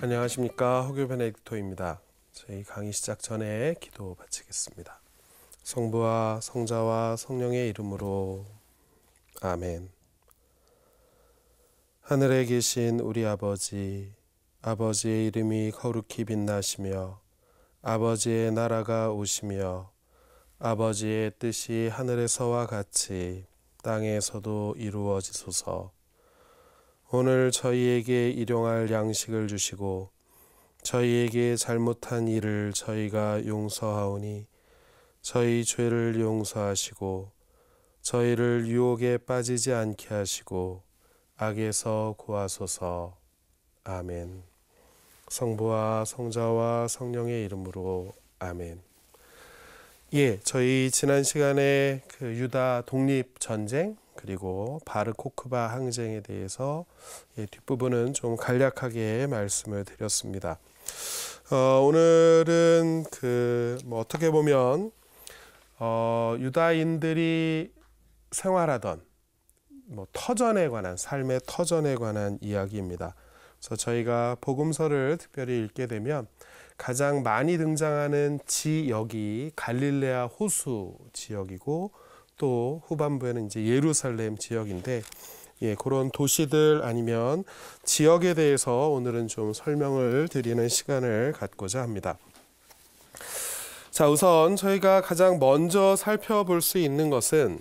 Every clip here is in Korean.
안녕하십니까 허교베네딕터입니다 저희 강의 시작 전에 기도 마치겠습니다. 성부와 성자와 성령의 이름으로 아멘. 하늘에 계신 우리 아버지, 아버지의 이름이 거룩히 빛나시며, 아버지의 나라가 오시며, 아버지의 뜻이 하늘에서와 같이 땅에서도 이루어지소서. 오늘 저희에게 일용할 양식을 주시고 저희에게 잘못한 일을 저희가 용서하오니 저희 죄를 용서하시고 저희를 유혹에 빠지지 않게 하시고 악에서 구하소서. 아멘. 성부와 성자와 성령의 이름으로 아멘. 예, 저희 지난 시간에 그 유다 독립 전쟁 그리고 바르코크바 항쟁에 대해서 예, 뒷부분은 좀 간략하게 말씀을 드렸습니다. 어, 오늘은 그뭐 어떻게 보면 어, 유다인들이 생활하던 뭐 터전에 관한 삶의 터전에 관한 이야기입니다. 그래서 저희가 복음서를 특별히 읽게 되면 가장 많이 등장하는 지역이 갈릴레아 호수 지역이고 또 후반부에는 이제 예루살렘 지역인데 예, 그런 도시들 아니면 지역에 대해서 오늘은 좀 설명을 드리는 시간을 갖고자 합니다. 자, 우선 저희가 가장 먼저 살펴볼 수 있는 것은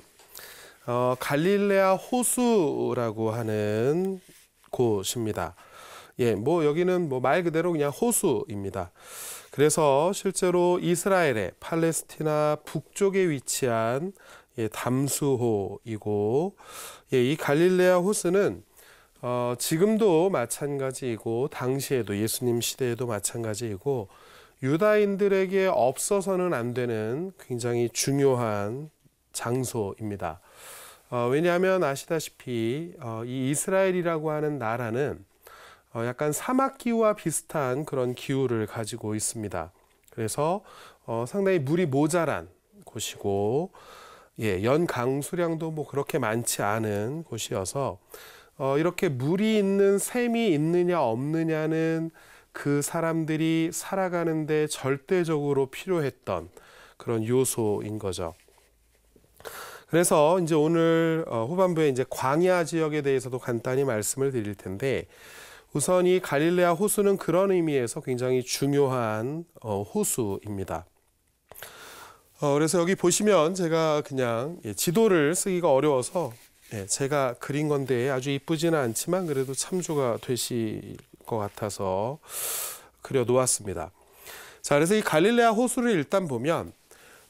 어, 갈릴레아 호수라고 하는 곳입니다. 예, 뭐 여기는 뭐 말 그대로 그냥 호수입니다. 그래서 실제로 이스라엘의 팔레스티나 북쪽에 위치한 예, 담수호이고 예, 이 갈릴레아 호수는 어, 지금도 마찬가지이고 당시에도 예수님 시대에도 마찬가지이고 유다인들에게 없어서는 안 되는 굉장히 중요한 장소입니다. 어, 왜냐하면 아시다시피 어, 이 이스라엘이라고 하는 나라는 어, 약간 사막 기후와 비슷한 그런 기후를 가지고 있습니다. 그래서 어, 상당히 물이 모자란 곳이고 예, 연 강수량도 뭐 그렇게 많지 않은 곳이어서 어, 이렇게 물이 있는 샘이 있느냐 없느냐는 그 사람들이 살아가는데 절대적으로 필요했던 그런 요소인 거죠. 그래서 이제 오늘 어, 후반부에 이제 광야 지역에 대해서도 간단히 말씀을 드릴 텐데 우선 이 갈릴레아 호수는 그런 의미에서 굉장히 중요한 어, 호수입니다. 어, 그래서 여기 보시면 제가 그냥 예, 지도를 쓰기가 어려워서 예, 제가 그린 건데 아주 이쁘지는 않지만 그래도 참조가 되실 것 같아서 그려 놓았습니다. 자, 그래서 이 갈릴레아 호수를 일단 보면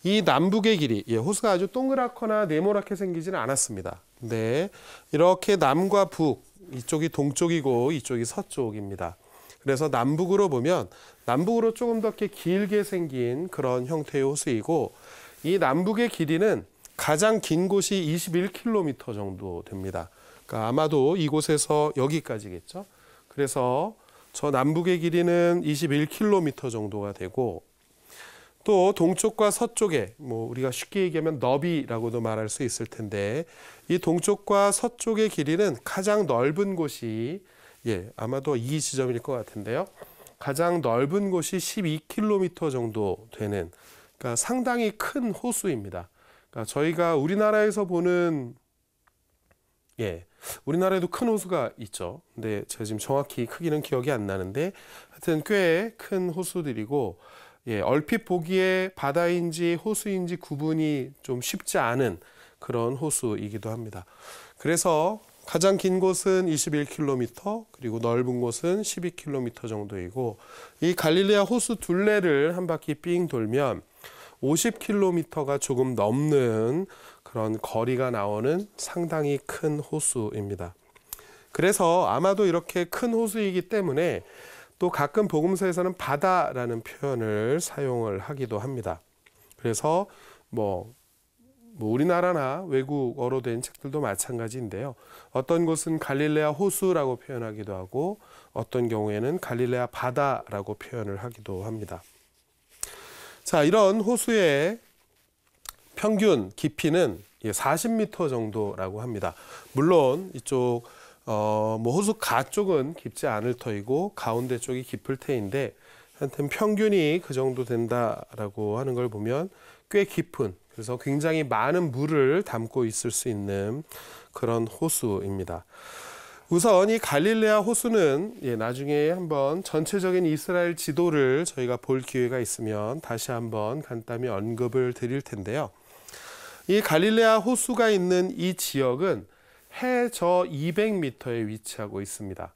이 남북의 길이 예, 호수가 아주 동그랗거나 네모랗게 생기지는 않았습니다. 근 이렇게 남과 북 이쪽이 동쪽이고 이쪽이 서쪽입니다. 그래서 남북으로 보면 남북으로 조금 더 이렇게 길게 생긴 그런 형태의 호수이고 이 남북의 길이는 가장 긴 곳이 21km 정도 됩니다. 그러니까 아마도 이곳에서 여기까지겠죠. 그래서 저 남북의 길이는 21km 정도가 되고 또 동쪽과 서쪽에 뭐 우리가 쉽게 얘기하면 너비라고도 말할 수 있을 텐데 이 동쪽과 서쪽의 길이는 가장 넓은 곳이 예, 아마도 이 지점일 것 같은데요. 가장 넓은 곳이 12km 정도 되는 그러니까 상당히 큰 호수입니다. 그러니까 저희가 우리나라에서 보는 예, 우리나라에도 큰 호수가 있죠. 근데 제가 지금 정확히 크기는 기억이 안 나는데 하여튼 꽤 큰 호수들이고 예, 얼핏 보기에 바다인지 호수인지 구분이 좀 쉽지 않은 그런 호수이기도 합니다. 그래서 가장 긴 곳은 21km, 그리고 넓은 곳은 12km 정도이고 이 갈릴리아 호수 둘레를 한 바퀴 삥 돌면 50km가 조금 넘는 그런 거리가 나오는 상당히 큰 호수입니다. 그래서 아마도 이렇게 큰 호수이기 때문에 또 가끔 보금서에서는 바다라는 표현을 사용을 하기도 합니다. 그래서 뭐뭐 우리나라나 외국어로 된 책들도 마찬가지인데요. 어떤 곳은 갈릴레아 호수라고 표현하기도 하고 어떤 경우에는 갈릴레아 바다라고 표현을 하기도 합니다. 자, 이런 호수의 평균 깊이는 40m 정도라고 합니다. 물론 이쪽 어, 뭐 호수 가 쪽은 깊지 않을 터이고 가운데 쪽이 깊을 테인데 하튼 평균이 그 정도 된다라고 하는 걸 보면 꽤 깊은 그래서 굉장히 많은 물을 담고 있을 수 있는 그런 호수입니다. 우선 이 갈릴레아 호수는 예, 나중에 한번 전체적인 이스라엘 지도를 저희가 볼 기회가 있으면 다시 한번 간단히 언급을 드릴 텐데요. 이 갈릴레아 호수가 있는 이 지역은 해저 200m에 위치하고 있습니다.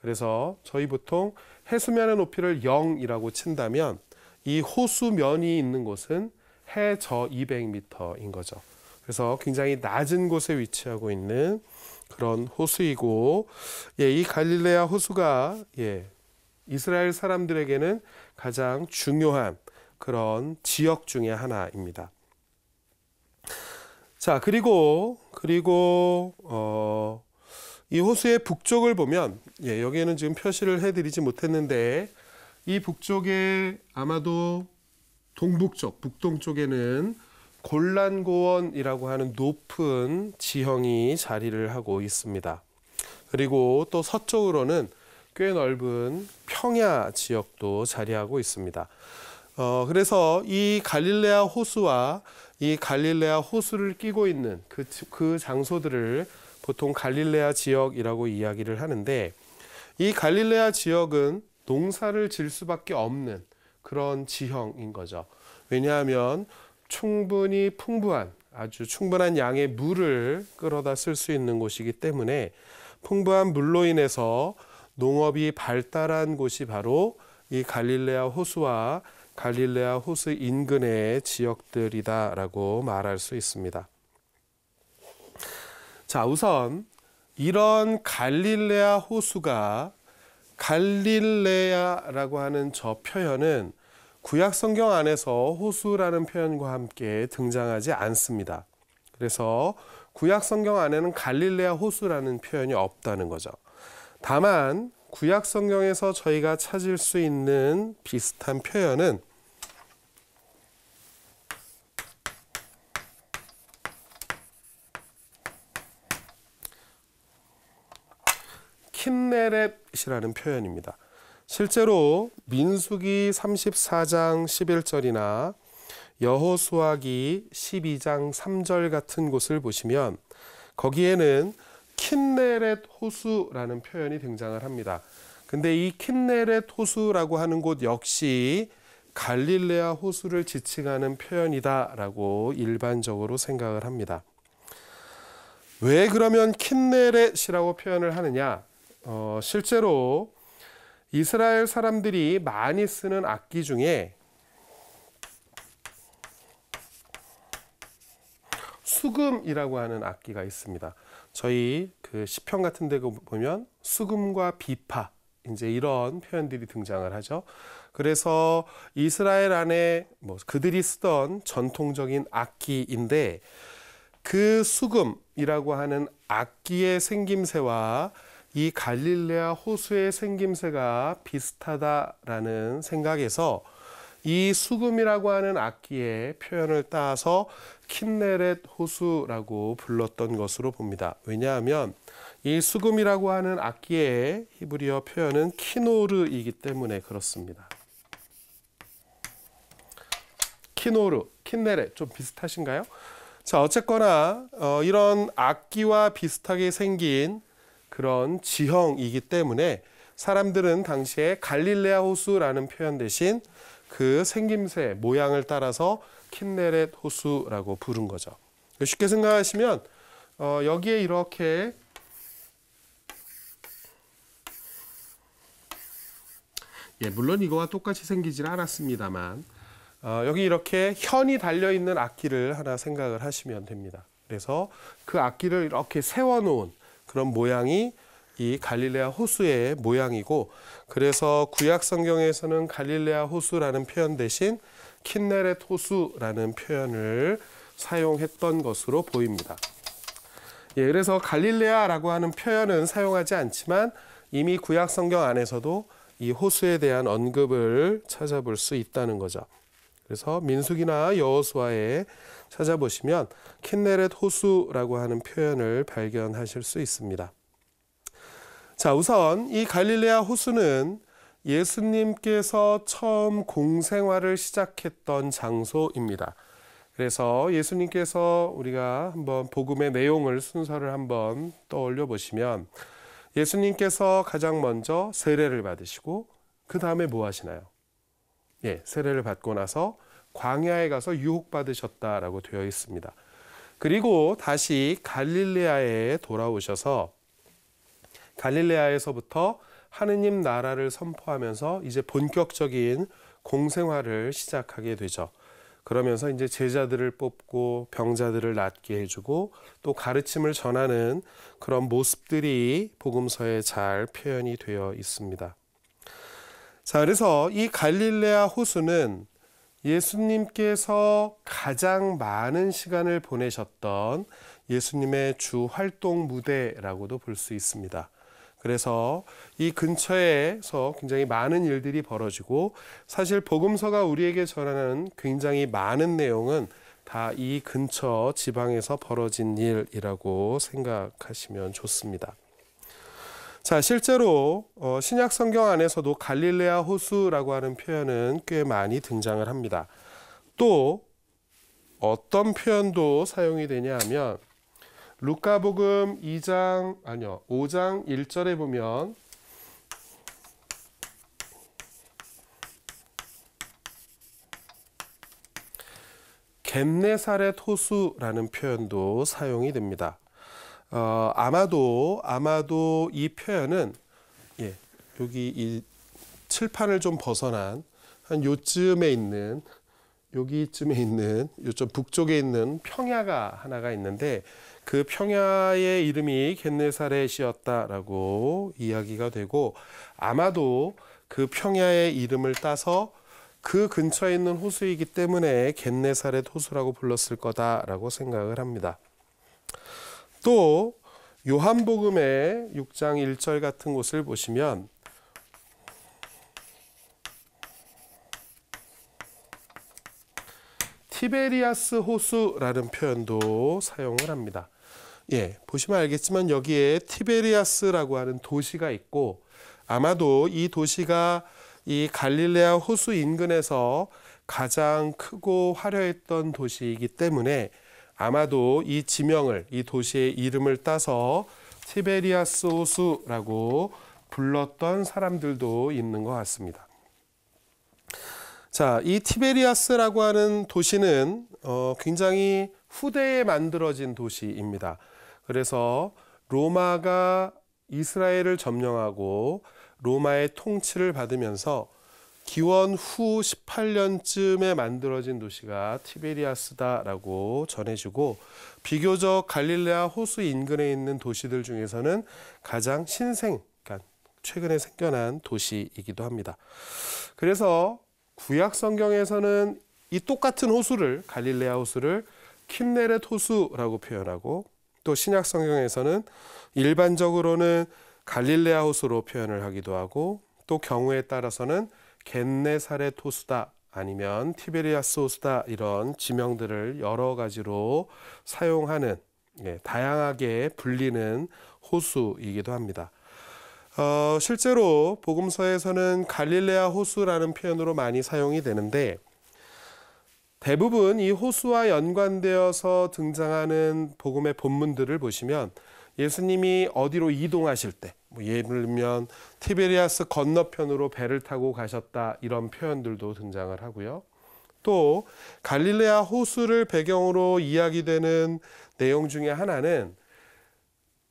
그래서 저희 보통 해수면의 높이를 0이라고 친다면 이 호수면이 있는 곳은 해저 200m인 거죠. 그래서 굉장히 낮은 곳에 위치하고 있는 그런 호수이고, 예, 이 갈릴레아 호수가 예, 이스라엘 사람들에게는 가장 중요한 그런 지역 중의 하나입니다. 자, 그리고 그리고 어, 이 호수의 북쪽을 보면 예, 여기에는 지금 표시를 해드리지 못했는데 이 북쪽에 아마도 동북쪽, 북동쪽에는 곤란고원이라고 하는 높은 지형이 자리를 하고 있습니다. 그리고 또 서쪽으로는 꽤 넓은 평야 지역도 자리하고 있습니다. 어, 그래서 이 갈릴레아 호수와 이 갈릴레아 호수를 끼고 있는 그, 그 장소들을 보통 갈릴레아 지역이라고 이야기를 하는데 이 갈릴레아 지역은 농사를 질 수밖에 없는 그런 지형인 거죠. 왜냐하면 충분히 풍부한 아주 충분한 양의 물을 끌어다 쓸 수 있는 곳이기 때문에 풍부한 물로 인해서 농업이 발달한 곳이 바로 이 갈릴레아 호수와 갈릴레아 호수 인근의 지역들이다라고 말할 수 있습니다. 자, 우선 이런 갈릴레아 호수가 갈릴레아라고 하는 저 표현은 구약 성경 안에서 호수라는 표현과 함께 등장하지 않습니다. 그래서 구약 성경 안에는 갈릴레아 호수라는 표현이 없다는 거죠. 다만 구약 성경에서 저희가 찾을 수 있는 비슷한 표현은 것이라는 표현입니다. 실제로 민수기 34장 11절이나 여호수아기 12장 3절 같은 곳을 보시면 거기에는 킨네렛 호수라는 표현이 등장을 합니다. 근데 이 킨네렛 호수라고 하는 곳 역시 갈릴레아 호수를 지칭하는 표현이다라고 일반적으로 생각을 합니다. 왜 그러면 킨네렛이라고 표현을 하느냐? 어, 실제로 이스라엘 사람들이 많이 쓰는 악기 중에 수금이라고 하는 악기가 있습니다. 저희 그 시편 같은 데 보면 수금과 비파 이제 이런 표현들이 등장을 하죠. 그래서 이스라엘 안에 뭐 그들이 쓰던 전통적인 악기인데 그 수금이라고 하는 악기의 생김새와 이 갈릴레아 호수의 생김새가 비슷하다라는 생각에서 이 수금이라고 하는 악기의 표현을 따서 킨네렛 호수라고 불렀던 것으로 봅니다. 왜냐하면 이 수금이라고 하는 악기의 히브리어 표현은 키노르이기 때문에 그렇습니다. 키노르, 킨네렛 좀 비슷하신가요? 자 어쨌거나 어, 이런 악기와 비슷하게 생긴 그런 지형이기 때문에 사람들은 당시에 갈릴레아 호수라는 표현 대신 그 생김새, 모양을 따라서 킨네렛 호수라고 부른 거죠. 쉽게 생각하시면 어, 여기에 이렇게 예, 물론 이거와 똑같이 생기지 않았습니다만 어, 여기 이렇게 현이 달려있는 악기를 하나 생각을 하시면 됩니다. 그래서 그 악기를 이렇게 세워놓은 그런 모양이 이 갈릴레아 호수의 모양이고 그래서 구약 성경에서는 갈릴레아 호수라는 표현 대신 킨네렛 호수라는 표현을 사용했던 것으로 보입니다. 예, 그래서 갈릴레아라고 하는 표현은 사용하지 않지만 이미 구약 성경 안에서도 이 호수에 대한 언급을 찾아볼 수 있다는 거죠. 그래서 민숙이나 여호수아에 찾아보시면 킨네렛 호수라고 하는 표현을 발견하실 수 있습니다. 자, 우선 이 갈릴레아 호수는 예수님께서 처음 공생활을 시작했던 장소입니다. 그래서 예수님께서 우리가 한번 복음의 내용을 순서를 한번 떠올려 보시면 예수님께서 가장 먼저 세례를 받으시고 그 다음에 뭐 하시나요? 예, 세례를 받고 나서 광야에 가서 유혹받으셨다라고 되어 있습니다. 그리고 다시 갈릴레아에 돌아오셔서 갈릴레아에서부터 하느님 나라를 선포하면서 이제 본격적인 공생활을 시작하게 되죠. 그러면서 이제 제자들을 뽑고 병자들을 낫게 해주고 또 가르침을 전하는 그런 모습들이 복음서에 잘 표현이 되어 있습니다. 자, 그래서 이 갈릴레아 호수는 예수님께서 가장 많은 시간을 보내셨던 예수님의 주 활동 무대라고도 볼 수 있습니다. 그래서 이 근처에서 굉장히 많은 일들이 벌어지고 사실 복음서가 우리에게 전하는 굉장히 많은 내용은 다 이 근처 지방에서 벌어진 일이라고 생각하시면 좋습니다. 자, 실제로 어, 신약 성경 안에서도 갈릴레아 호수라고 하는 표현은 꽤 많이 등장을 합니다. 또 어떤 표현도 사용이 되냐 하면 루카복음 2장 아니요 5장 1절에 보면 겜네살의 토수라는 표현도 사용이 됩니다. 어, 아마도 아마도 이 표현은 예, 여기 이 칠판을 좀 벗어난 한 요쯤에 있는 여기쯤에 있는 요점 북쪽에 있는 평야가 하나가 있는데 그 평야의 이름이 겟네사렛이었다라고 이야기가 되고 아마도 그 평야의 이름을 따서 그 근처에 있는 호수이기 때문에 겟네사렛 호수라고 불렀을 거다라고 생각을 합니다. 또 요한복음의 6장 1절 같은 곳을 보시면 티베리아스 호수라는 표현도 사용을 합니다. 예, 보시면 알겠지만 여기에 티베리아스라고 하는 도시가 있고 아마도 이 도시가 이 갈릴레아 호수 인근에서 가장 크고 화려했던 도시이기 때문에 아마도 이 지명을 이 도시의 이름을 따서 티베리아스 호수라고 불렀던 사람들도 있는 것 같습니다. 자, 이 티베리아스라고 하는 도시는 어, 굉장히 후대에 만들어진 도시입니다. 그래서 로마가 이스라엘을 점령하고 로마의 통치를 받으면서 기원 후 18년쯤에 만들어진 도시가 티베리아스다라고 전해지고 비교적 갈릴레아 호수 인근에 있는 도시들 중에서는 가장 신생, 그러니까 최근에 생겨난 도시이기도 합니다. 그래서 구약 성경에서는 이 똑같은 호수를 갈릴레아 호수를 킴네렛 호수라고 표현하고 또 신약 성경에서는 일반적으로는 갈릴레아 호수로 표현을 하기도 하고 또 경우에 따라서는 겟네사레 토수다 아니면 티베리아스 호수다 이런 지명들을 여러 가지로 사용하는 예, 다양하게 불리는 호수이기도 합니다. 어, 실제로 복음서에서는 갈릴레아 호수라는 표현으로 많이 사용이 되는데 대부분 이 호수와 연관되어서 등장하는 복음의 본문들을 보시면 예수님이 어디로 이동하실 때, 뭐 예를 들면 티베리아스 건너편으로 배를 타고 가셨다 이런 표현들도 등장을 하고요. 또 갈릴레아 호수를 배경으로 이야기되는 내용 중에 하나는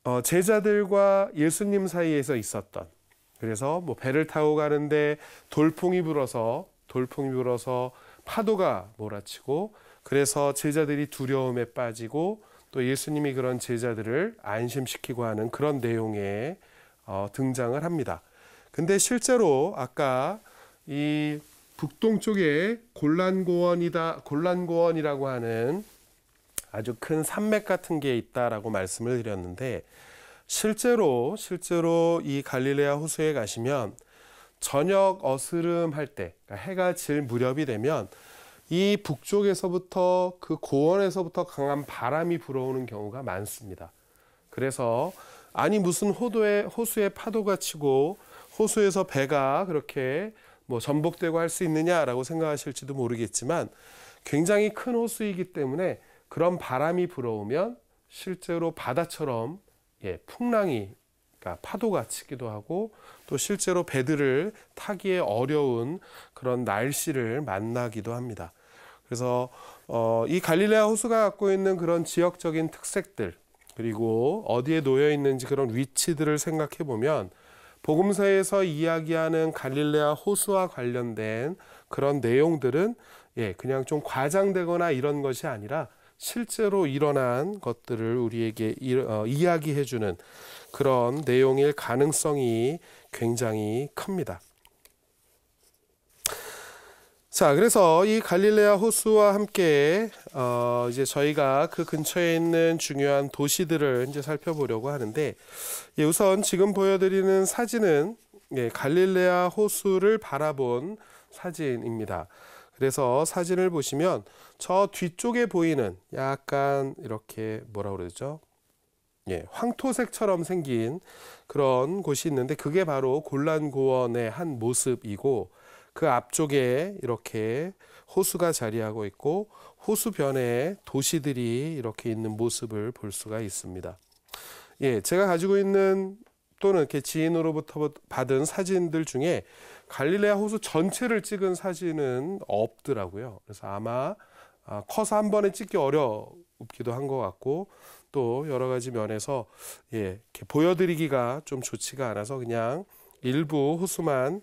어, 제자들과 예수님 사이에서 있었던 그래서 뭐 배를 타고 가는데 돌풍이 불어서 돌풍이 불어서 파도가 몰아치고 그래서 제자들이 두려움에 빠지고 또 예수님이 그런 제자들을 안심시키고 하는 그런 내용의 어, 등장을 합니다. 근데 실제로 아까 이 북동쪽에 골란고원이다 골란고원이라고 하는 아주 큰 산맥 같은 게 있다라고 말씀을 드렸는데 실제로 실제로 이 갈릴레아 호수에 가시면 저녁 어스름할 때 그러니까 해가 질 무렵이 되면 이 북쪽에서부터 그 고원에서부터 강한 바람이 불어오는 경우가 많습니다. 그래서 아니 무슨 호도에 호수에 파도가 치고 호수에서 배가 그렇게 뭐 전복되고 할 수 있느냐라고 생각하실지도 모르겠지만 굉장히 큰 호수이기 때문에 그런 바람이 불어오면 실제로 바다처럼 예, 풍랑이 그러니까 파도가 치기도 하고 또 실제로 배들을 타기에 어려운 그런 날씨를 만나기도 합니다. 그래서 어, 이 갈릴레아 호수가 갖고 있는 그런 지역적인 특색들 그리고 어디에 놓여 있는지 그런 위치들을 생각해 보면 복음서에서 이야기하는 갈릴레아 호수와 관련된 그런 내용들은 예, 그냥 좀 과장되거나 이런 것이 아니라 실제로 일어난 것들을 우리에게 일, 어, 이야기해 주는 그런 내용일 가능성이 굉장히 큽니다. 자, 그래서 이 갈릴레아 호수와 함께 어 이제 저희가 그 근처에 있는 중요한 도시들을 이제 살펴보려고 하는데 예, 우선 지금 보여드리는 사진은 예, 갈릴레아 호수를 바라본 사진입니다. 그래서 사진을 보시면 저 뒤쪽에 보이는 약간 이렇게 뭐라 그러죠? 예, 황토색처럼 생긴 그런 곳이 있는데 그게 바로 곤란고원의 한 모습이고 그 앞쪽에 이렇게 호수가 자리하고 있고 호수변에 도시들이 이렇게 있는 모습을 볼 수가 있습니다. 예, 제가 가지고 있는 또는 이렇게 지인으로부터 받은 사진들 중에 갈릴레아 호수 전체를 찍은 사진은 없더라고요. 그래서 아마 아, 커서 한 번에 찍기 어려웃기도한 것 같고 또 여러 가지 면에서 예, 보여드리기가 좀 좋지가 않아서 그냥 일부 호수만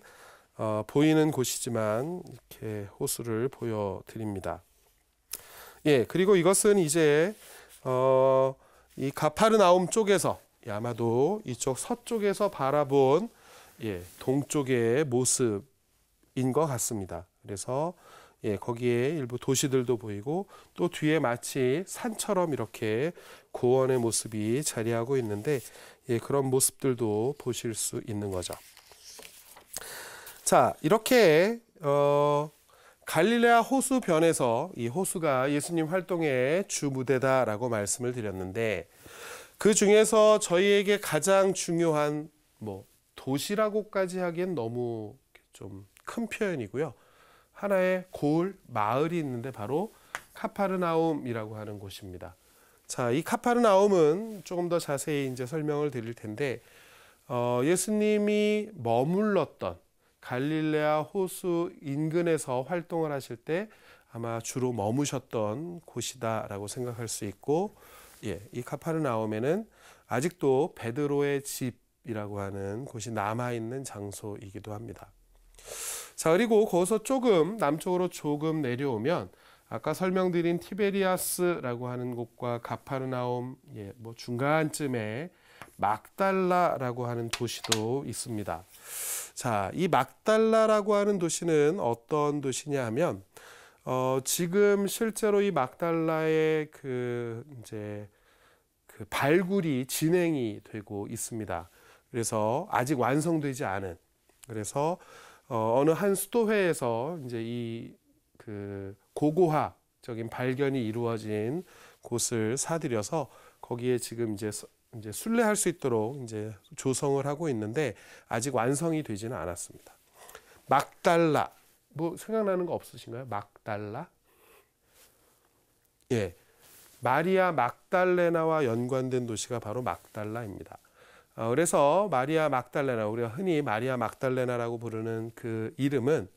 어, 보이는 곳이지만 이렇게 호수를 보여드립니다. 예, 그리고 이것은 이제 어, 이 가파르나움 쪽에서 예, 아마도 이쪽 서쪽에서 바라본 예, 동쪽의 모습인 것 같습니다. 그래서 예, 거기에 일부 도시들도 보이고 또 뒤에 마치 산처럼 이렇게 고원의 모습이 자리하고 있는데 예, 그런 모습들도 보실 수 있는 거죠. 자, 이렇게 어, 갈릴레아 호수변에서 이 호수가 예수님 활동의 주 무대다라고 말씀을 드렸는데 그 중에서 저희에게 가장 중요한 뭐 도시라고까지 하기엔 너무 좀 큰 표현이고요. 하나의 골 마을이 있는데 바로 카파르나움이라고 하는 곳입니다. 자, 이 카파르나움은 조금 더 자세히 이제 설명을 드릴 텐데 어, 예수님이 머물렀던 갈릴레아 호수 인근에서 활동을 하실 때 아마 주로 머무셨던 곳이다라고 생각할 수 있고 예, 이 카파르나움에는 아직도 베드로의 집이라고 하는 곳이 남아 있는 장소이기도 합니다. 자, 그리고 거기서 조금 남쪽으로 조금 내려오면 아까 설명드린 티베리아스라고 하는 곳과 가파르나움 예, 뭐 중간쯤에 막달라라고 하는 도시도 있습니다. 자, 이 막달라라고 하는 도시는 어떤 도시냐 하면 어, 지금 실제로 이 막달라의 그 이제 그 발굴이 진행이 되고 있습니다. 그래서 아직 완성되지 않은 그래서 어, 어느 한 수도회에서 이제 이 그 고고학적인 발견이 이루어진 곳을 사들여서 거기에 지금 이제 이제 순례할 수 있도록 이제 조성을 하고 있는데 아직 완성이 되지는 않았습니다. 막달라 뭐 생각나는 거 없으신가요? 막달라? 예. 마리아 막달레나와 연관된 도시가 바로 막달라입니다. 어, 그래서 마리아 막달레나 우리가 흔히 마리아 막달레나라고 부르는 그 이름은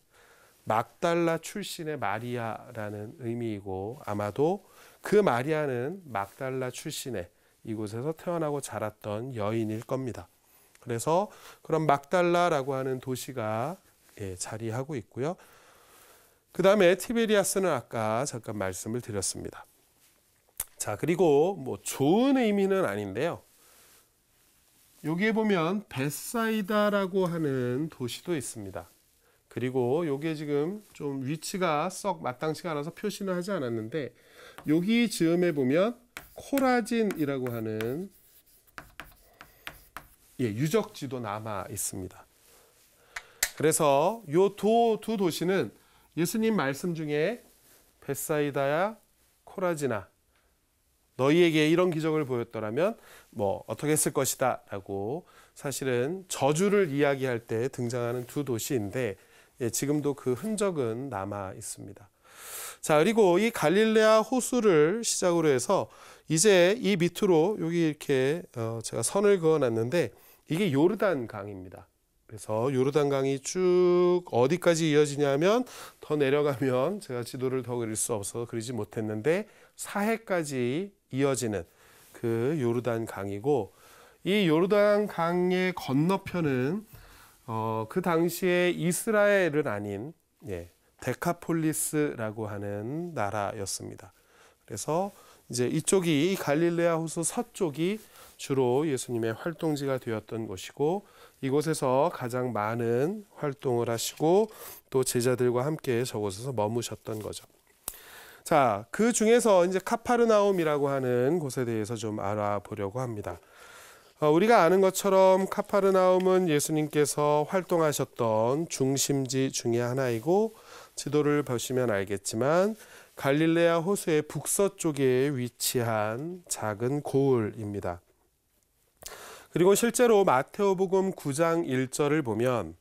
막달라 출신의 마리아라는 의미이고 아마도 그 마리아는 막달라 출신의 이곳에서 태어나고 자랐던 여인일 겁니다. 그래서 그런 막달라라고 하는 도시가 예, 자리하고 있고요. 그 다음에 티베리아스는 아까 잠깐 말씀을 드렸습니다. 자, 그리고 뭐 좋은 의미는 아닌데요. 여기에 보면 베사이다라고 하는 도시도 있습니다. 그리고 여기 지금 좀 위치가 썩 마땅치가 않아서 표시는 하지 않았는데 여기 즈음에 보면 코라진이라고 하는 예, 유적지도 남아 있습니다. 그래서 요두 도시는 예수님 말씀 중에 베사이다야 코라지나 너희에게 이런 기적을 보였더라면 뭐 어떻게 했을 것이다라고 사실은 저주를 이야기할 때 등장하는 두 도시인데 예, 지금도 그 흔적은 남아 있습니다. 자 그리고 이 갈릴레아 호수를 시작으로 해서 이제 이 밑으로 여기 이렇게 어, 제가 선을 그어놨는데 이게 요르단 강입니다. 그래서 요르단강이 쭉 어디까지 이어지냐면 더 내려가면 제가 지도를 더 그릴 수 없어서 그리지 못했는데 사해까지 이어지는 그 요르단 강이고 이 요르단 강의 건너편은 어, 그 당시에 이스라엘은 아닌 예, 데카폴리스라고 하는 나라였습니다. 그래서 이제 이쪽이 갈릴레아 호수 서쪽이 주로 예수님의 활동지가 되었던 곳이고 이곳에서 가장 많은 활동을 하시고 또 제자들과 함께 저곳에서 머무셨던 거죠. 자, 그 중에서 이제 카파르나움이라고 하는 곳에 대해서 좀 알아보려고 합니다. 어, 우리가 아는 것처럼 카파르나움은 예수님께서 활동하셨던 중심지 중의 하나이고 지도를 보시면 알겠지만 갈릴레아 호수의 북서쪽에 위치한 작은 고을입니다. 그리고 실제로 마태오복음 9장 1절을 보면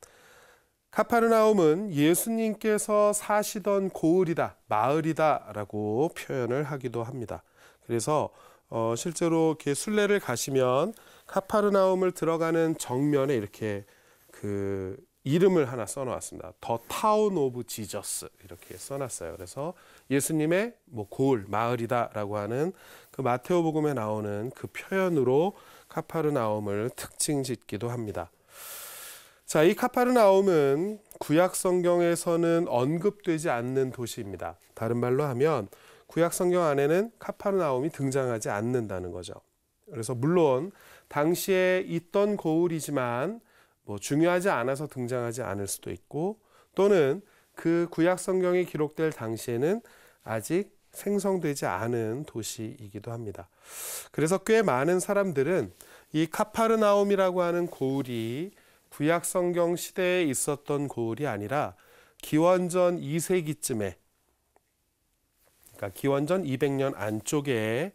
카파르나움은 예수님께서 사시던 고을이다, 마을이다라고 표현을 하기도 합니다. 그래서 어, 실제로 이렇게 순례를 가시면 카파르나움을 들어가는 정면에 이렇게 그 이름을 하나 써놓았습니다. 더 타운 오브 지저스 이렇게 써놨어요. 그래서 예수님의 뭐 고을 마을이다라고 하는 그 마태오복음에 나오는 그 표현으로 카파르나움을 특징 짓기도 합니다. 자, 이 카파르나움은 구약 성경에서는 언급되지 않는 도시입니다. 다른 말로 하면 구약 성경 안에는 카파르나움이 등장하지 않는다는 거죠. 그래서 물론 당시에 있던 고울이지만뭐 중요하지 않아서 등장하지 않을 수도 있고 또는 그 구약 성경이 기록될 당시에는 아직 생성되지 않은 도시이기도 합니다. 그래서 꽤 많은 사람들은 이 카파르나움이라고 하는 고을이 구약 성경 시대에 있었던 고을이 아니라 기원전 2세기쯤에 그러니까 기원전 200년 안쪽에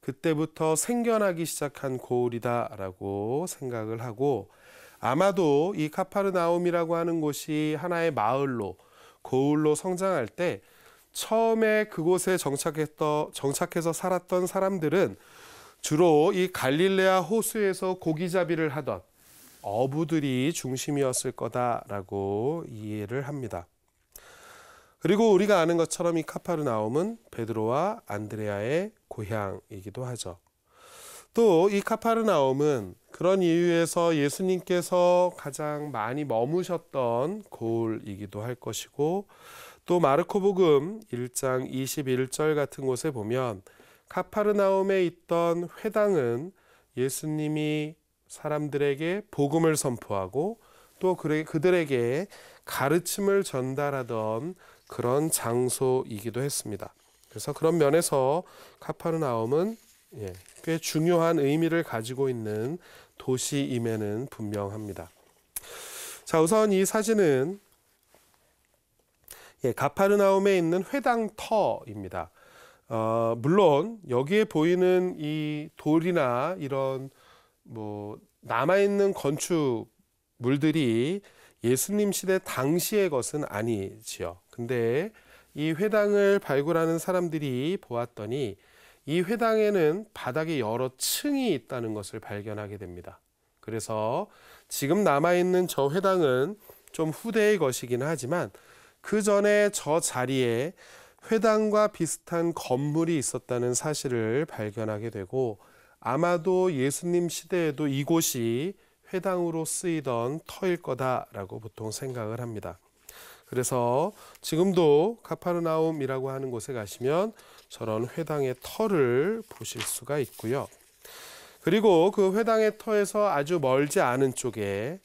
그때부터 생겨나기 시작한 고을이다라고 생각을 하고 아마도 이 카파르나움이라고 하는 곳이 하나의 마을로 고을로 성장할 때 처음에 그곳에 정착했던 정착해서 살았던 사람들은 주로 이 갈릴레아 호수에서 고기잡이를 하던 어부들이 중심이었을 거다라고 이해를 합니다. 그리고 우리가 아는 것처럼 이 카파르나움은 베드로와 안드레아의 고향이기도 하죠. 또 이 카파르나움은 그런 이유에서 예수님께서 가장 많이 머무셨던 골이기도할 것이고 또 마르코복음 1장 21절 같은 곳에 보면 카파르나움에 있던 회당은 예수님이 사람들에게 복음을 선포하고 또 그들에게 가르침을 전달하던 그런 장소이기도 했습니다. 그래서 그런 면에서 카파르나움은 예, 꽤 중요한 의미를 가지고 있는 도시임에는 분명합니다. 자, 우선 이 사진은 예, 가파르나움에 있는 회당터입니다. 어, 물론 여기에 보이는 이 돌이나 이런 뭐 남아 있는 건축물들이 예수님 시대 당시의 것은 아니지요. 근데 이 회당을 발굴하는 사람들이 보았더니 이 회당에는 바닥에 여러 층이 있다는 것을 발견하게 됩니다. 그래서 지금 남아있는 저 회당은 좀 후대의 것이긴 하지만 그 전에 저 자리에 회당과 비슷한 건물이 있었다는 사실을 발견하게 되고 아마도 예수님 시대에도 이곳이 회당으로 쓰이던 터일 거다라고 보통 생각을 합니다. 그래서 지금도 카파르나움이라고 하는 곳에 가시면 저런 회당의 터를 보실 수가 있고요. 그리고 그 회당의 터에서 아주 멀지 않은 쪽에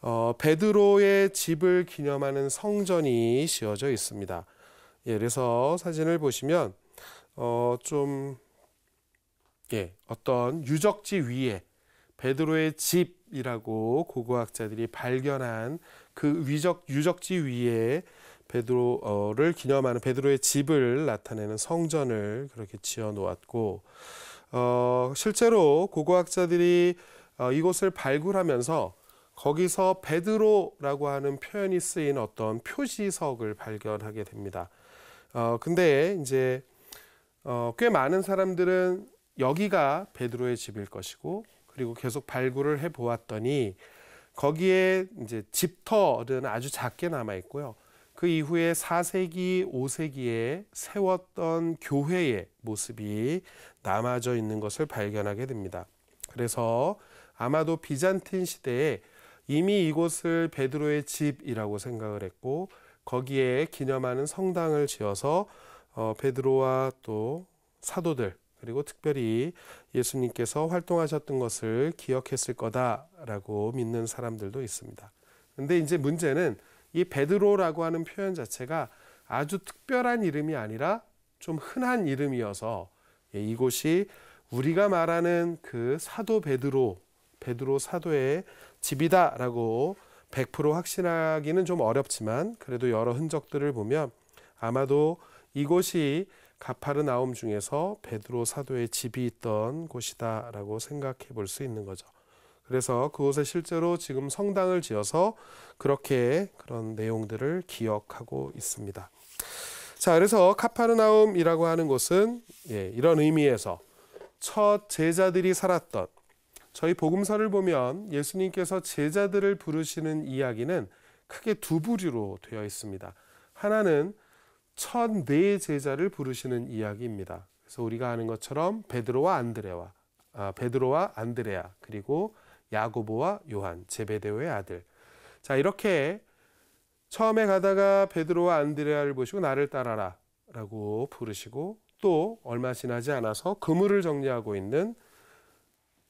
어, 베드로의 집을 기념하는 성전이 지어져 있습니다. 예, 그래서 사진을 보시면 어, 좀 예, 어떤 유적지 위에 베드로의 집이라고 고고학자들이 발견한 그 위적 유적지 위에 베드로를 기념하는 베드로의 집을 나타내는 성전을 그렇게 지어 놓았고 어, 실제로 고고학자들이 어, 이곳을 발굴하면서 거기서 베드로라고 하는 표현이 쓰인 어떤 표시석을 발견하게 됩니다. 어, 근데 이제 어, 꽤 많은 사람들은 여기가 베드로의 집일 것이고 그리고 계속 발굴을 해 보았더니 거기에 이제 집터는 아주 작게 남아 있고요. 그 이후에 4세기, 5세기에 세웠던 교회의 모습이 남아져 있는 것을 발견하게 됩니다. 그래서 아마도 비잔틴 시대에 이미 이곳을 베드로의 집이라고 생각을 했고 거기에 기념하는 성당을 지어서 어, 베드로와 또 사도들 그리고 특별히 예수님께서 활동하셨던 것을 기억했을 거다라고 믿는 사람들도 있습니다. 근데 이제 문제는 이 베드로라고 하는 표현 자체가 아주 특별한 이름이 아니라 좀 흔한 이름이어서 예, 이곳이 우리가 말하는 그 사도 베드로, 베드로 사도의 집이다라고 100% 확신하기는 좀 어렵지만 그래도 여러 흔적들을 보면 아마도 이곳이 가파르나움 중에서 베드로 사도의 집이 있던 곳이다라고 생각해 볼 수 있는 거죠. 그래서 그곳에 실제로 지금 성당을 지어서 그렇게 그런 내용들을 기억하고 있습니다. 자, 그래서 카파르나움이라고 하는 곳은 예, 이런 의미에서 첫 제자들이 살았던 저희 복음서를 보면 예수님께서 제자들을 부르시는 이야기는 크게 두 부류로 되어 있습니다. 하나는 첫 네 제자를 부르시는 이야기입니다. 그래서 우리가 아는 것처럼 베드로와 안드레와 아, 베드로와 안드레아 그리고 야고보와 요한, 제베데오의 아들. 자, 이렇게 처음에 가다가 베드로와 안드레아를 보시고 나를 따라라 라고 부르시고 또 얼마 지나지 않아서 그물을 정리하고 있는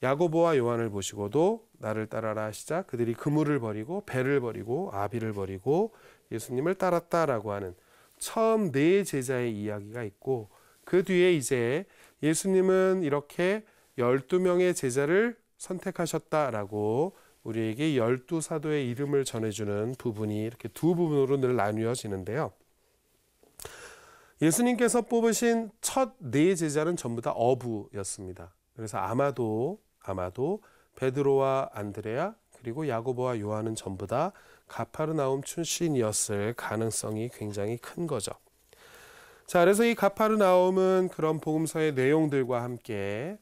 야고보와 요한을 보시고도 나를 따라라 하 시자 그들이 그물을 버리고 배를 버리고 아비를 버리고 예수님을 따랐다라고 하는 처음 네 제자의 이야기가 있고 그 뒤에 이제 예수님은 이렇게 12명의 제자를 선택하셨다라고 우리에게 열두 사도의 이름을 전해주는 부분이 이렇게 두 부분으로 늘 나뉘어지는데요. 예수님께서 뽑으신 첫 네 제자는 전부 다 어부였습니다. 그래서 아마도 아마도 베드로와 안드레아 그리고 야고보와 요한은 전부 다 가파르나움 출신이었을 가능성이 굉장히 큰 거죠. 자, 그래서 이 가파르나움은 그런 복음서의 내용들과 함께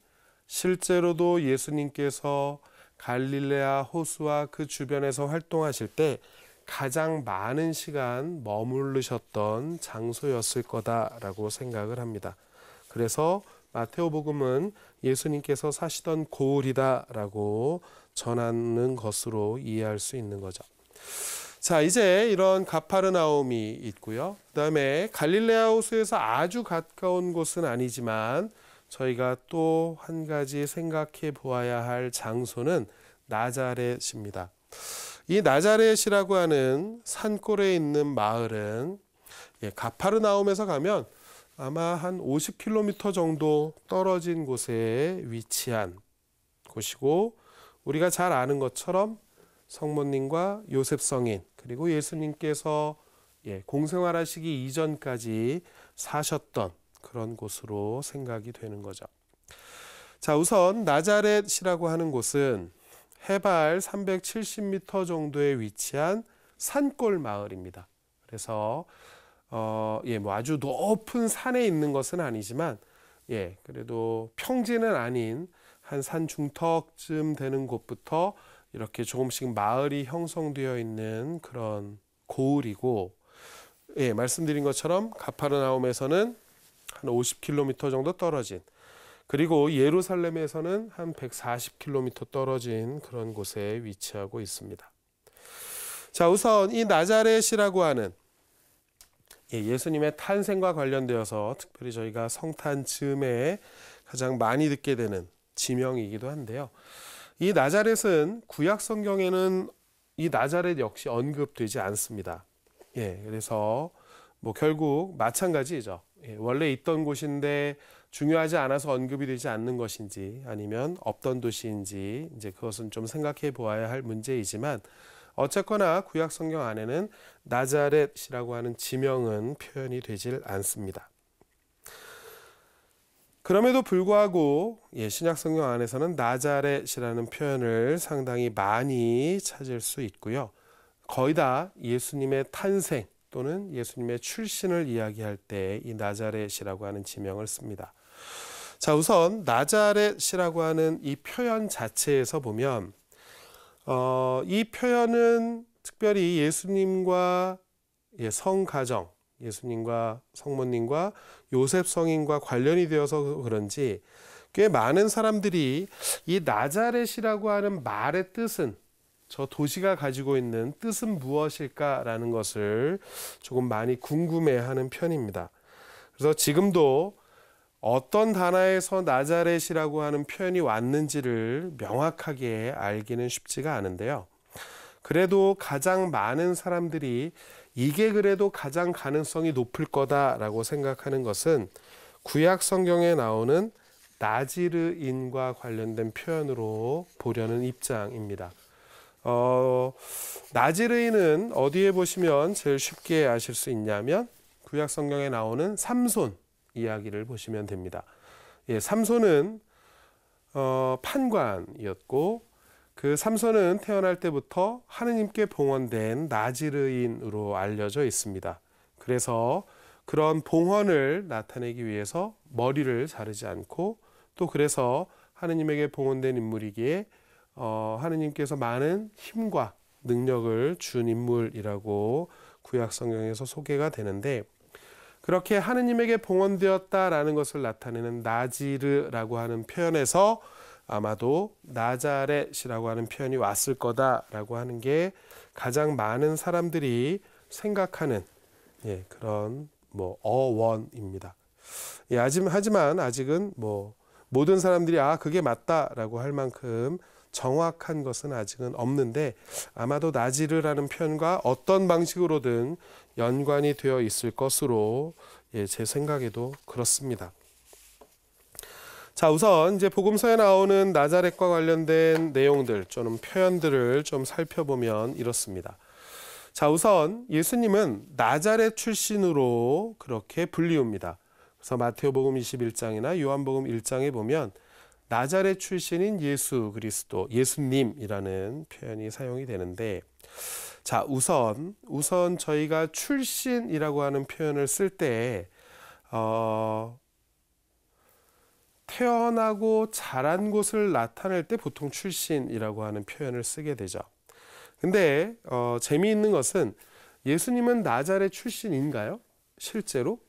실제로도 예수님께서 갈릴레아 호수와 그 주변에서 활동하실 때 가장 많은 시간 머무르셨던 장소였을 거다라고 생각을 합니다. 그래서 마테오복음은 예수님께서 사시던 고을이다라고 전하는 것으로 이해할 수 있는 거죠. 자, 이제 이런 가파르나움이 있고요. 그다음에 갈릴레아 호수에서 아주 가까운 곳은 아니지만 저희가 또 한 가지 생각해 보아야 할 장소는 나자렛입니다. 이 나자렛이라고 하는 산골에 있는 마을은 예, 가파르나움에서 가면 아마 한 50km 정도 떨어진 곳에 위치한 곳이고 우리가 잘 아는 것처럼 성모님과 요셉 성인 그리고 예수님께서 예, 공생활하시기 이전까지 사셨던 그런 곳으로 생각이 되는 거죠. 자, 우선 나자렛이라고 하는 곳은 해발 370m 정도에 위치한 산골 마을입니다. 그래서 어, 예, 뭐 아주 높은 산에 있는 것은 아니지만 예, 그래도 평지는 아닌 한 산 중턱쯤 되는 곳부터 이렇게 조금씩 마을이 형성되어 있는 그런 고을이고 예, 말씀드린 것처럼 가파르나움에서는 한 50km 정도 떨어진 그리고 예루살렘에서는 한 140km 떨어진 그런 곳에 위치하고 있습니다. 자, 우선 이 나자렛이라고 하는 예, 예수님의 탄생과 관련되어서 특별히 저희가 성탄 즈음에 가장 많이 듣게 되는 지명이기도 한데요. 이 나자렛은 구약 성경에는 이 나자렛 역시 언급되지 않습니다. 예, 그래서 뭐 결국 마찬가지죠. 예, 원래 있던 곳인데 중요하지 않아서 언급이 되지 않는 것인지 아니면 없던 도시인지 이제 그것은 좀 생각해 보아야 할 문제이지만 어쨌거나 구약 성경 안에는 나자렛이라고 하는 지명은 표현이 되질 않습니다. 그럼에도 불구하고 예, 신약 성경 안에서는 나자렛이라는 표현을 상당히 많이 찾을 수 있고요. 거의 다 예수님의 탄생 또는 예수님의 출신을 이야기할 때 이 나자렛이라고 하는 지명을 씁니다. 자, 우선 나자렛이라고 하는 이 표현 자체에서 보면 어, 이 표현은 특별히 예수님과 예, 성가정, 예수님과 성모님과 요셉 성인과 관련이 되어서 그런지 꽤 많은 사람들이 이 나자렛이라고 하는 말의 뜻은 저 도시가 가지고 있는 뜻은 무엇일까라는 것을 조금 많이 궁금해하는 편입니다. 그래서 지금도 어떤 단어에서 나자렛이라고 하는 표현이 왔는지를 명확하게 알기는 쉽지가 않은데요. 그래도 가장 많은 사람들이 이게 그래도 가장 가능성이 높을 거다라고 생각하는 것은 구약 성경에 나오는 나지르인과 관련된 표현으로 보려는 입장입니다. 어, 나지르인은 어디에 보시면 제일 쉽게 아실 수 있냐면 구약 성경에 나오는 삼손 이야기를 보시면 됩니다. 예, 삼손은 어, 판관이었고 그 삼손은 태어날 때부터 하느님께 봉헌된 나지르인으로 알려져 있습니다. 그래서 그런 봉헌을 나타내기 위해서 머리를 자르지 않고 또 그래서 하느님에게 봉헌된 인물이기에 어, 하느님께서 많은 힘과 능력을 준 인물이라고 구약 성경에서 소개가 되는데 그렇게 하느님에게 봉헌되었다라는 것을 나타내는 나지르라고 하는 표현에서 아마도 나자렛이라고 하는 표현이 왔을 거다라고 하는 게 가장 많은 사람들이 생각하는 예, 그런 뭐 어원입니다. 예, 하지만 아직은 뭐 모든 사람들이 아 그게 맞다라고 할 만큼 정확한 것은 아직은 없는데 아마도 나지르라는 표현과 어떤 방식으로든 연관이 되어 있을 것으로 예, 제 생각에도 그렇습니다. 자, 우선 이제 복음서에 나오는 나자렛과 관련된 내용들, 좀 표현들을 좀 살펴보면 이렇습니다. 자, 우선 예수님은 나자렛 출신으로 그렇게 불리웁니다. 그래서 마태오복음 21장이나 요한복음 1장에 보면 나자렛 출신인 예수 그리스도, 예수님이라는 표현이 사용이 되는데, 자, 우선, 우선 저희가 출신이라고 하는 표현을 쓸 때, 어, 태어나고 자란 곳을 나타낼 때 보통 출신이라고 하는 표현을 쓰게 되죠. 근데, 어, 재미있는 것은 예수님은 나자렛 출신인가요? 실제로?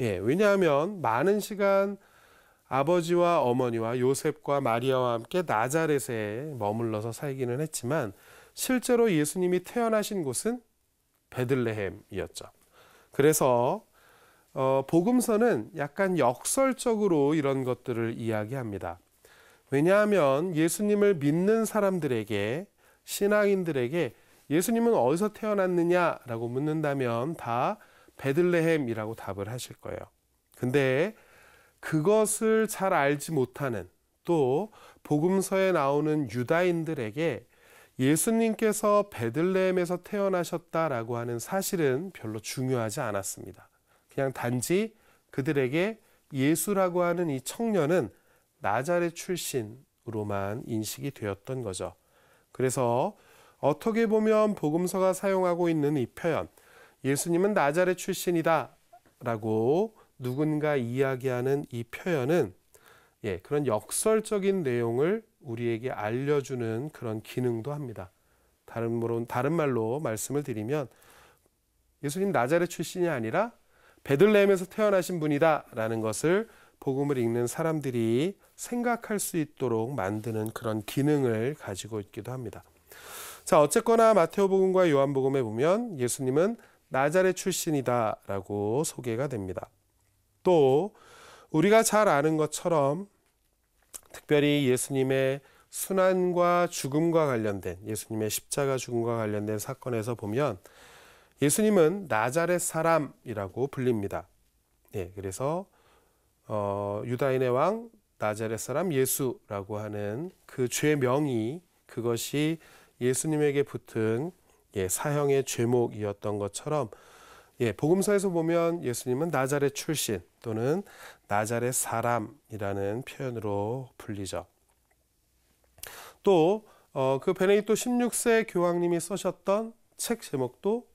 예, 왜냐하면 많은 시간 아버지와 어머니와 요셉과 마리아와 함께 나자렛에 머물러서 살기는 했지만 실제로 예수님이 태어나신 곳은 베들레헴이었죠. 그래서 어, 복음서는 약간 역설적으로 이런 것들을 이야기합니다. 왜냐하면 예수님을 믿는 사람들에게 신앙인들에게 예수님은 어디서 태어났느냐라고 묻는다면 다 베들레헴이라고 답을 하실 거예요. 근데 그것을 잘 알지 못하는 또 복음서에 나오는 유다인들에게 예수님께서 베들레헴에서 태어나셨다라고 하는 사실은 별로 중요하지 않았습니다. 그냥 단지 그들에게 예수라고 하는 이 청년은 나자렛 출신으로만 인식이 되었던 거죠. 그래서 어떻게 보면 복음서가 사용하고 있는 이 표현 예수님은 나자렛 출신이다라고 누군가 이야기하는 이 표현은 예, 그런 역설적인 내용을 우리에게 알려주는 그런 기능도 합니다. 다른, 다른 말로 말씀을 드리면 예수님 나자렛 출신이 아니라 베들레헴에서 태어나신 분이다라는 것을 복음을 읽는 사람들이 생각할 수 있도록 만드는 그런 기능을 가지고 있기도 합니다. 자, 어쨌거나 마태오복음과 요한복음에 보면 예수님은 나자렛 출신이다라고 소개가 됩니다. 또 우리가 잘 아는 것처럼 특별히 예수님의 순환과 죽음과 관련된 예수님의 십자가 죽음과 관련된 사건에서 보면 예수님은 나자렛 사람이라고 불립니다. 예, 그래서 어, 유다인의 왕 나자렛 사람 예수라고 하는 그 죄명이 그것이 예수님에게 붙은 예, 사형의 죄목이었던 것처럼 예, 복음서에서 보면 예수님은 나자렛 출신 또는 나자렛 사람이라는 표현으로 불리죠. 또, 어, 그 베네딕토 16세 교황님이 쓰셨던 책 제목도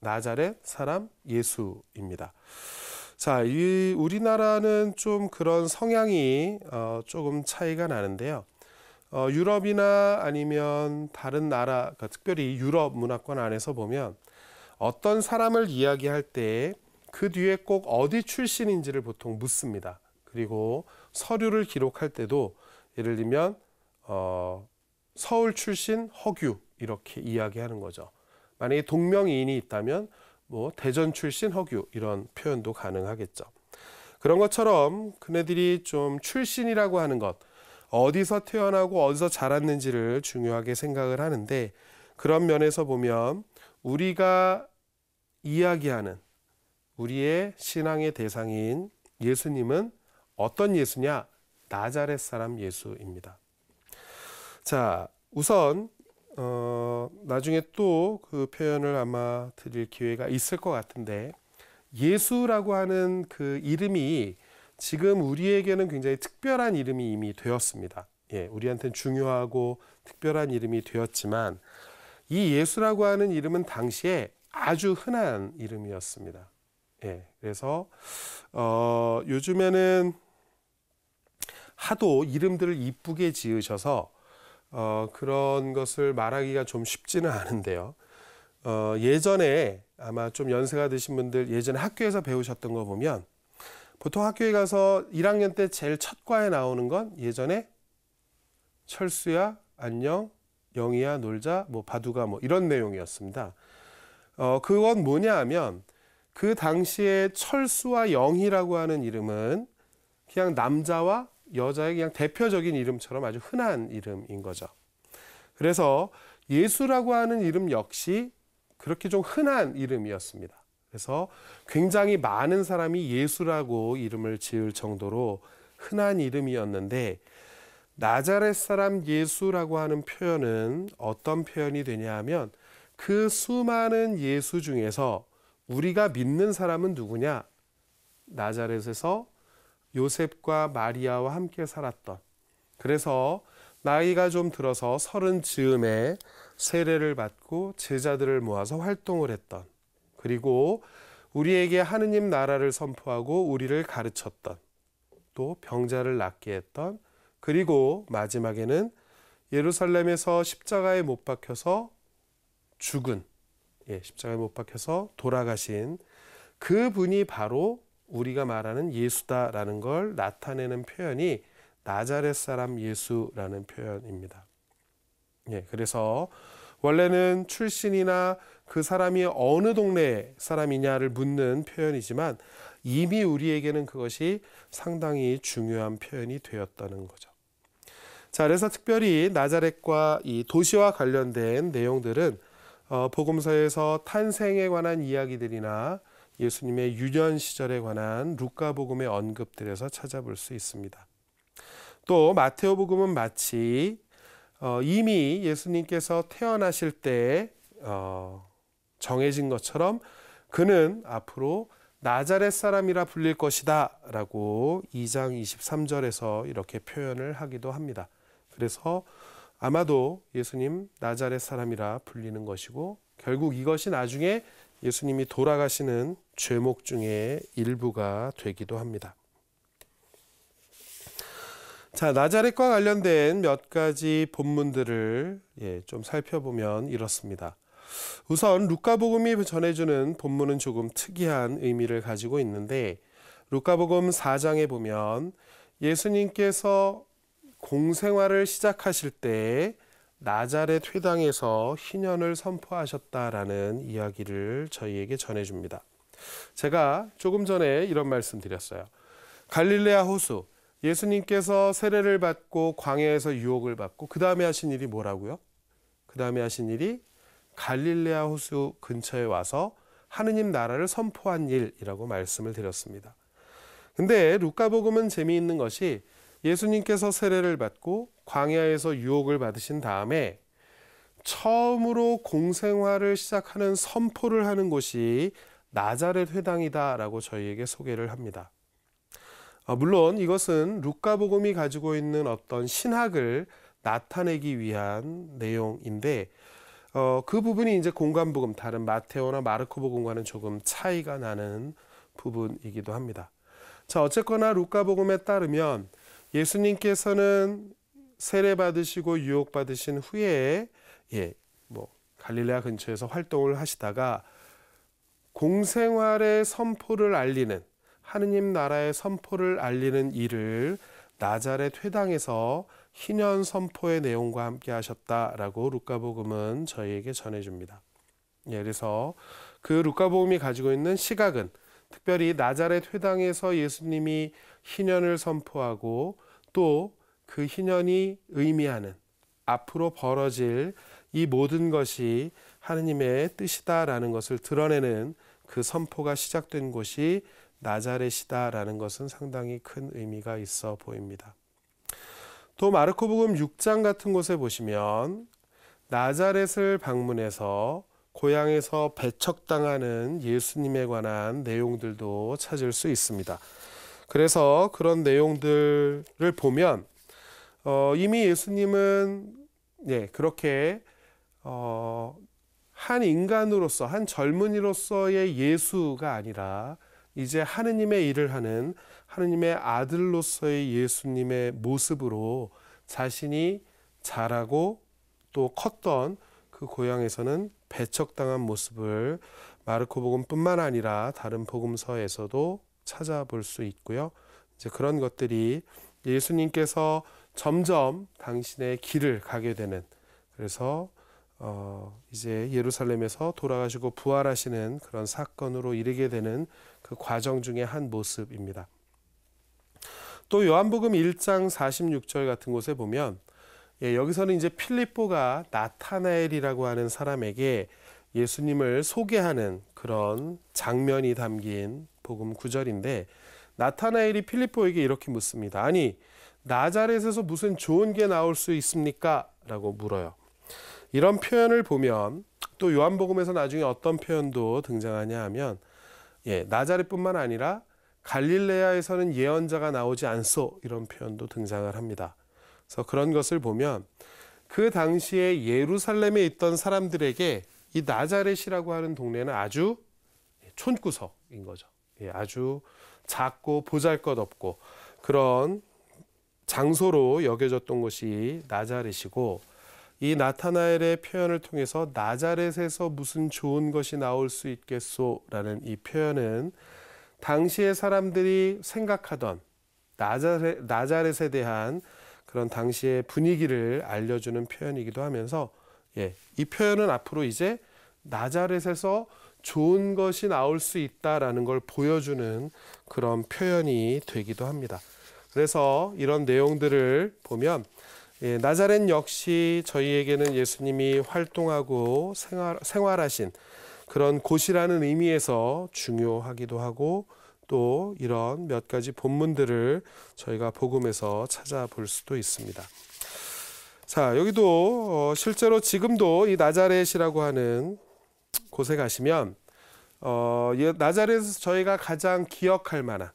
나자렛 사람 예수입니다. 자, 이 우리나라는 좀 그런 성향이 어, 조금 차이가 나는데요. 어, 유럽이나 아니면 다른 나라, 특별히 유럽 문화권 안에서 보면 어떤 사람을 이야기할 때 그 뒤에 꼭 어디 출신인지를 보통 묻습니다. 그리고 서류를 기록할 때도 예를 들면 어, 서울 출신 허규 이렇게 이야기하는 거죠. 만약에 동명이인이 있다면 뭐 대전 출신 허규 이런 표현도 가능하겠죠. 그런 것처럼 그네들이 좀 출신이라고 하는 것, 어디서 태어나고 어디서 자랐는지를 중요하게 생각을 하는데 그런 면에서 보면 우리가 이야기하는 우리의 신앙의 대상인 예수님은 어떤 예수냐? 나자렛 사람 예수입니다. 자, 우선 어, 나중에 또 그 표현을 아마 드릴 기회가 있을 것 같은데 예수라고 하는 그 이름이 지금 우리에게는 굉장히 특별한 이름이 이미 되었습니다. 예, 우리한테는 중요하고 특별한 이름이 되었지만 이 예수라고 하는 이름은 당시에 아주 흔한 이름이었습니다. 예, 그래서 어, 요즘에는 하도 이름들을 이쁘게 지으셔서 어, 그런 것을 말하기가 좀 쉽지는 않은데요. 어, 예전에 아마 좀 연세가 드신 분들 예전에 학교에서 배우셨던 거 보면 보통 학교에 가서 1학년 때 제일 첫 과에 나오는 건 예전에 철수야 안녕 영희야 놀자 뭐 바둑아 뭐 이런 내용이었습니다. 어 그건 뭐냐 하면 그 당시에 철수와 영희라고 하는 이름은 그냥 남자와 여자의 그냥 대표적인 이름처럼 아주 흔한 이름인 거죠. 그래서 예수라고 하는 이름 역시 그렇게 좀 흔한 이름이었습니다. 그래서 굉장히 많은 사람이 예수라고 이름을 지을 정도로 흔한 이름이었는데 나자렛 사람 예수라고 하는 표현은 어떤 표현이 되냐 하면 그 수많은 예수 중에서 우리가 믿는 사람은 누구냐? 나자렛에서 요셉과 마리아와 함께 살았던. 그래서 나이가 좀 들어서 서른 즈음에 세례를 받고 제자들을 모아서 활동을 했던. 그리고 우리에게 하느님 나라를 선포하고 우리를 가르쳤던. 또 병자를 낫게 했던 그리고 마지막에는 예루살렘에서 십자가에 못 박혀서 죽은 예, 십자가에 못 박혀서 돌아가신 그 분이 바로 우리가 말하는 예수다라는 걸 나타내는 표현이 나자렛 사람 예수라는 표현입니다. 예, 그래서 원래는 출신이나 그 사람이 어느 동네 사람이냐를 묻는 표현이지만 이미 우리에게는 그것이 상당히 중요한 표현이 되었다는 거죠. 자, 그래서 특별히 나자렛과 이 도시와 관련된 내용들은 어, 복음서에서 탄생에 관한 이야기들이나 예수님의 유년 시절에 관한 루카복음의 언급들에서 찾아볼 수 있습니다. 또 마테오복음은 마치 어, 이미 예수님께서 태어나실 때 어, 정해진 것처럼 그는 앞으로 나자렛 사람이라 불릴 것이다 라고 2장 23절에서 이렇게 표현을 하기도 합니다. 그래서 아마도 예수님 나자렛 사람이라 불리는 것이고 결국 이것이 나중에 예수님이 돌아가시는 죄목 중에 일부가 되기도 합니다. 자, 나자렛과 관련된 몇 가지 본문들을 예, 좀 살펴보면 이렇습니다. 우선 루카복음이 전해주는 본문은 조금 특이한 의미를 가지고 있는데 루카복음 4장에 보면 예수님께서 공생활을 시작하실 때 나자렛 회당에서 희년을 선포하셨다라는 이야기를 저희에게 전해줍니다. 제가 조금 전에 이런 말씀 드렸어요. 갈릴레아 호수, 예수님께서 세례를 받고 광야에서 유혹을 받고 그 다음에 하신 일이 뭐라고요? 그 다음에 하신 일이 갈릴레아 호수 근처에 와서 하느님 나라를 선포한 일이라고 말씀을 드렸습니다. 근데 루카복음은 재미있는 것이 예수님께서 세례를 받고 광야에서 유혹을 받으신 다음에 처음으로 공생활을 시작하는 선포를 하는 곳이 나자렛 회당이다라고 저희에게 소개를 합니다. 어, 물론 이것은 루카복음이 가지고 있는 어떤 신학을 나타내기 위한 내용인데 어, 그 부분이 이제 공간복음 다른 마테오나 마르코복음과는 조금 차이가 나는 부분이기도 합니다. 자 어쨌거나 루카복음에 따르면 예수님께서는 세례 받으시고 유혹 받으신 후에 예, 뭐 갈릴레아 근처에서 활동을 하시다가 공생활의 선포를 알리는 하느님 나라의 선포를 알리는 일을 나자렛 회당에서 희년 선포의 내용과 함께 하셨다라고 루카복음은 저희에게 전해 줍니다. 예, 그래서 그 루카복음이 가지고 있는 시각은 특별히 나자렛 회당에서 예수님이 희년을 선포하고 또 그 희년이 의미하는 앞으로 벌어질 이 모든 것이 하느님의 뜻이다라는 것을 드러내는 그 선포가 시작된 곳이 나자렛이다라는 것은 상당히 큰 의미가 있어 보입니다. 또 마르코복음 6장 같은 곳에 보시면 나자렛을 방문해서 고향에서 배척당하는 예수님에 관한 내용들도 찾을 수 있습니다. 그래서 그런 내용들을 보면 어, 이미 예수님은 예, 그렇게 어, 한 인간으로서 한 젊은이로서의 예수가 아니라 이제 하느님의 일을 하는 하느님의 아들로서의 예수님의 모습으로 자신이 자라고 또 컸던 그 고향에서는 배척당한 모습을 마르코 복음뿐만 아니라 다른 복음서에서도 찾아볼 수 있고요. 이제 그런 것들이 예수님께서 점점 당신의 길을 가게 되는 그래서 어 이제 예루살렘에서 돌아가시고 부활하시는 그런 사건으로 이르게 되는 그 과정 중의 한 모습입니다. 또 요한복음 1장 46절 같은 곳에 보면 예, 여기서는 이제 필리포가 나타나엘이라고 하는 사람에게 예수님을 소개하는 그런 장면이 담긴 복음 구절인데 나타나엘이 필리포에게 이렇게 묻습니다. 아니 나자렛에서 무슨 좋은 게 나올 수 있습니까? 라고 물어요. 이런 표현을 보면 또 요한복음에서 나중에 어떤 표현도 등장하냐 하면 예, 나자렛뿐만 아니라 갈릴레아에서는 예언자가 나오지 않소 이런 표현도 등장을 합니다. 그래서 그런 것을 보면 그 당시에 예루살렘에 있던 사람들에게 이 나자렛이라고 하는 동네는 아주 촌구석인 거죠. 예, 아주 작고 보잘것없고 그런 장소로 여겨졌던 것이 나자렛이고 이 나타나엘의 표현을 통해서 나자렛에서 무슨 좋은 것이 나올 수 있겠소라는 이 표현은 당시의 사람들이 생각하던 나자렛, 나자렛에 대한 그런 당시의 분위기를 알려주는 표현이기도 하면서 예, 이 표현은 앞으로 이제 나자렛에서 좋은 것이 나올 수 있다라는 걸 보여주는 그런 표현이 되기도 합니다. 그래서 이런 내용들을 보면 예, 나자렛 역시 저희에게는 예수님이 활동하고 생활, 생활하신 그런 곳이라는 의미에서 중요하기도 하고 또 이런 몇 가지 본문들을 저희가 복음에서 찾아볼 수도 있습니다. 자, 여기도 어, 실제로 지금도 이 나자렛이라고 하는 곳에 가시면 어, 예, 나자렛 저희가 가장 기억할 만한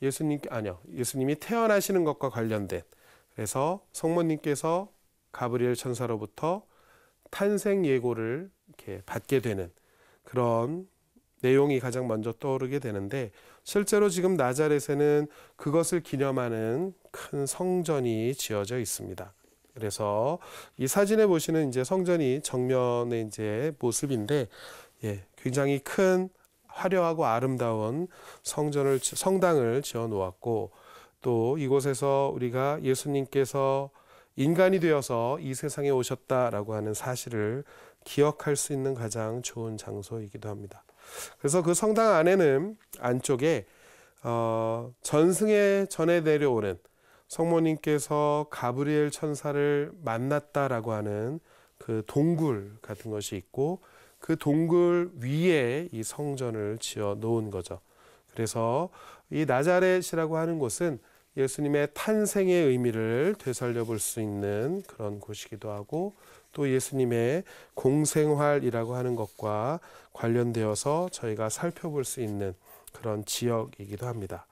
예수님 아니요 예수님이 태어나시는 것과 관련된 그래서 성모님께서 가브리엘 천사로부터 탄생 예고를 이렇게 받게 되는 그런 내용이 가장 먼저 떠오르게 되는데 실제로 지금 나자렛에는 그것을 기념하는 큰 성전이 지어져 있습니다. 그래서 이 사진에 보시는 이제 성전이 정면의 이제 모습인데 예, 굉장히 큰 화려하고 아름다운 성전을 성당을 지어 놓았고 또 이곳에서 우리가 예수님께서 인간이 되어서 이 세상에 오셨다라고 하는 사실을 기억할 수 있는 가장 좋은 장소이기도 합니다. 그래서 그 성당 안에는 안쪽에 어, 전승에 전해 내려오는 성모님께서 가브리엘 천사를 만났다라고 하는 그 동굴 같은 것이 있고 그 동굴 위에 이 성전을 지어 놓은 거죠. 그래서 이 나자렛이라고 하는 곳은 예수님의 탄생의 의미를 되살려 볼 수 있는 그런 곳이기도 하고 또 예수님의 공생활이라고 하는 것과 관련되어서 저희가 살펴볼 수 있는 그런 지역이기도 합니다.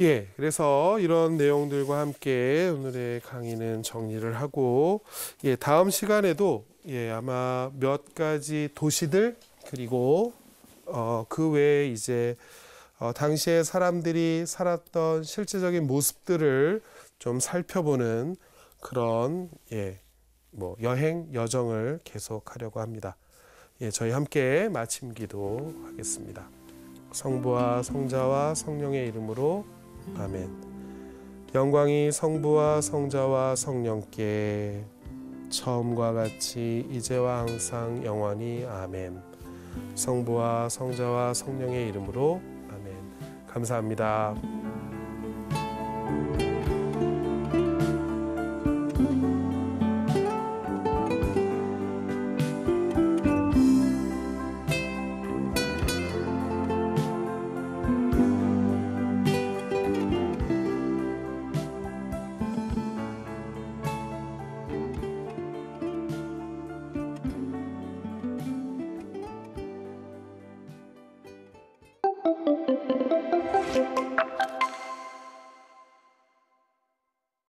예, 그래서 이런 내용들과 함께 오늘의 강의는 정리를 하고, 예, 다음 시간에도 예, 아마 몇 가지 도시들 그리고 어, 그 외에 이제 어, 당시에 사람들이 살았던 실제적인 모습들을 좀 살펴보는 그런 예, 뭐 여행 여정을 계속하려고 합니다. 예, 저희 함께 마침 기도하겠습니다. 성부와 성자와 성령의 이름으로 아멘. 영광이 성부와 성자와 성령께 처음과 같이 이제와 항상 영원히 아멘. 성부와 성자와 성령의 이름으로 아멘. 감사합니다.